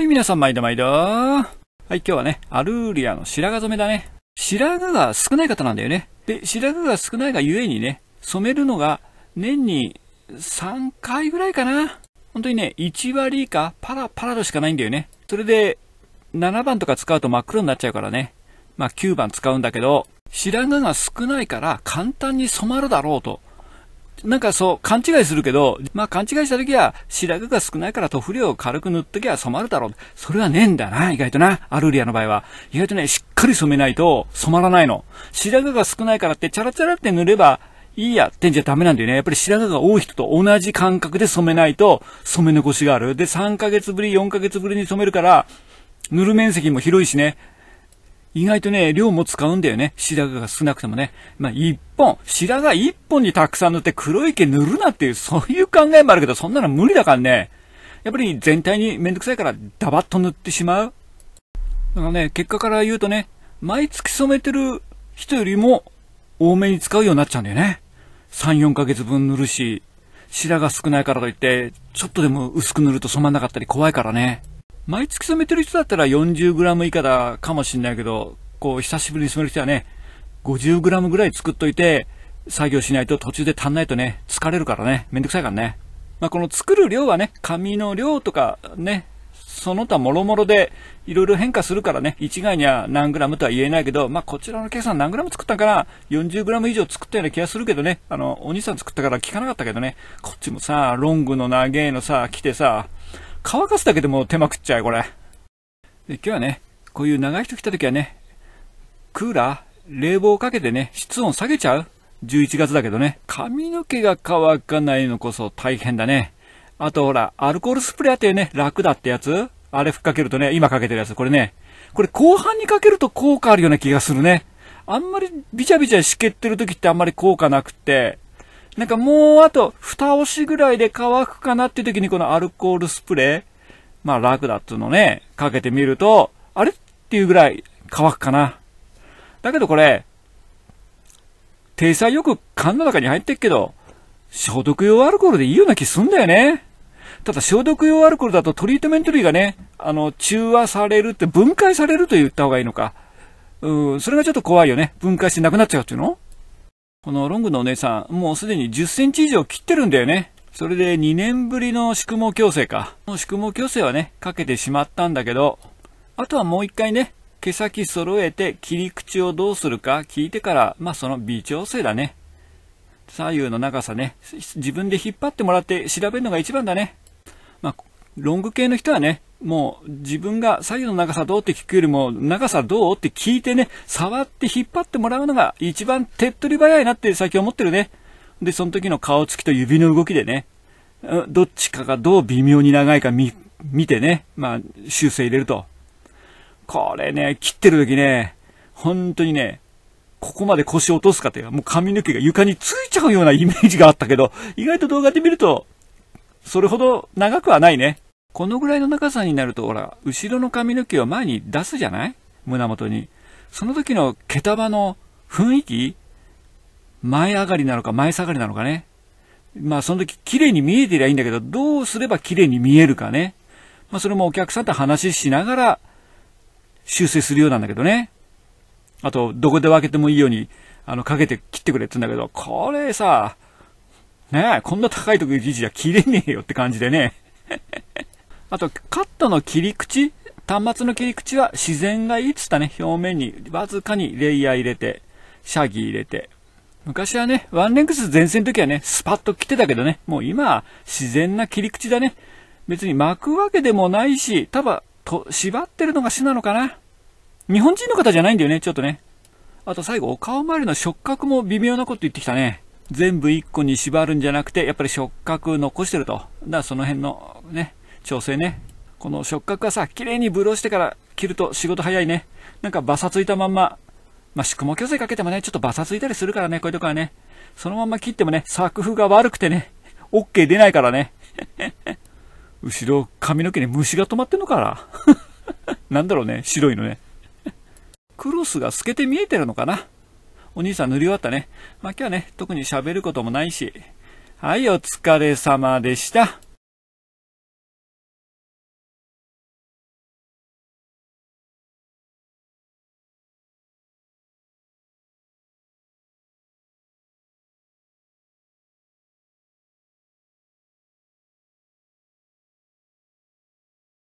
はい、皆さん毎度毎度。はい、今日はね、アルーリアの白髪染めだね。白髪が少ない方なんだよね。で、白髪が少ないがゆえにね、染めるのが年に3回ぐらいかな。本当にね、1割以下、パラパラとしかないんだよね。それで、7番とか使うと真っ黒になっちゃうからね。まあ9番使うんだけど、白髪が少ないから簡単に染まるだろうとなんかそう、勘違いするけど、まあ勘違いした時は、白髪が少ないから塗布量を軽く塗っときゃ染まるだろう。それはねえんだな、意外とな。アルリアの場合は。意外とね、しっかり染めないと染まらないの。白髪が少ないからって、チャラチャラって塗れば、いいやってんじゃダメなんだよね。やっぱり白髪が多い人と同じ感覚で染めないと染め残しがある。で、3ヶ月ぶり、4ヶ月ぶりに染めるから、塗る面積も広いしね、意外とね、量も使うんだよね。白髪が少なくてもね。まあ、一本、白髪一本にたくさん塗って黒い毛塗るなっていう、そういう考えもあるけど、そんなの無理だからね。やっぱり全体にめんどくさいからダバッと塗ってしまう。だからね、結果から言うとね、毎月染めてる人よりも多めに使うようになっちゃうんだよね。3、4ヶ月分塗るし、白髪少ないからといって、ちょっとでも薄く塗ると染まんなかったり怖いからね。毎月染めてる人だったら 40g 以下だかもしんないけど、こう、久しぶりに染める人はね、50g ぐらい作っといて、作業しないと途中で足んないとね、疲れるからね、めんどくさいからね。まあ、この作る量はね、紙の量とかね、その他もろもろでいろいろ変化するからね、一概には何グラムとは言えないけど、まあ、こちらの計算何グラム作ったから、40グラム以上作ったような気がするけどね、あの、お兄さん作ったから聞かなかったけどね、こっちもさ、ロングの長えのさ、来てさ、乾かすだけでも手間食っちゃうこれ。で、今日はね、こういう長い人来た時はね、クーラー、冷房かけてね、室温下げちゃう ?11 月だけどね、髪の毛が乾かないのこそ大変だね。あとほら、アルコールスプレーってね、楽だってやつあれ吹っかけるとね、今かけてるやつ、これね、これ後半にかけると効果あるような気がするね。あんまりビチャビチャしけってる時ってあんまり効果なくて、なんかもうあと、蓋押しぐらいで乾くかなっていう時にこのアルコールスプレー、まあ楽だっつうのね、かけてみると、あれっていうぐらい乾くかな。だけどこれ、体裁よく缶の中に入ってっけど、消毒用アルコールでいいような気すんだよね。ただ消毒用アルコールだとトリートメント類がね、あの、中和されるって分解されると言った方がいいのか。うん、それがちょっと怖いよね。分解してなくなっちゃうっていうのこのロングのお姉さん、もうすでに10センチ以上切ってるんだよね。それで2年ぶりの宿毛矯正か。の宿毛矯正はね、かけてしまったんだけど、あとはもう一回ね、毛先揃えて切り口をどうするか聞いてから、まあその微調整だね。左右の長さね、自分で引っ張ってもらって調べるのが一番だね。まあ、ロング系の人はね、もう自分が左右の長さどうって聞くよりも、長さどうって聞いてね、触って引っ張ってもらうのが一番手っ取り早いなって最近思ってるね。で、その時の顔つきと指の動きでね、どっちかがどう微妙に長いか見、見てね、まあ、修正入れると。これね、切ってる時ね、本当にね、ここまで腰落とすかというか、もう髪の毛が床についちゃうようなイメージがあったけど、意外と動画で見ると、それほど長くはないね。このぐらいの長さになると、ほら、後ろの髪の毛を前に出すじゃない胸元に。その時の毛束の雰囲気前上がりなのか前下がりなのかね。まあその時綺麗に見えてりゃいいんだけど、どうすれば綺麗に見えるかね。まあそれもお客さんと話しながら修正するようなんだけどね。あと、どこで分けてもいいように、あの、かけて切ってくれって言うんだけど、これさ、ねえ、こんな高いとこいちじゃ切れねえよって感じでね。あと、カットの切り口、端末の切り口は自然がいいっつったね、表面にわずかにレイヤー入れて、シャギ入れて。昔はね、ワンレンクス前線の時はね、スパッと切ってたけどね、もう今、自然な切り口だね。別に巻くわけでもないし、ただ、と、縛ってるのが死なのかな。日本人の方じゃないんだよね、ちょっとね。あと最後、お顔周りの触覚も微妙なこと言ってきたね。全部1個に縛るんじゃなくて、やっぱり触覚残してると。だからその辺のね、調整ね。この触覚はさ、綺麗にブローしてから切ると仕事早いね。なんかバサついたまんま、まあ、宿毛矯正かけてもね、ちょっとバサついたりするからね、こういうとこはね。そのまま切ってもね、作風が悪くてね、OK 出ないからね。後ろ髪の毛に虫が止まってんのかな なんだろうね、白いのね。クロスが透けて見えてるのかなお兄さん塗り終わったね。まあ、今日はね、特に喋ることもないし。はい、お疲れ様でした。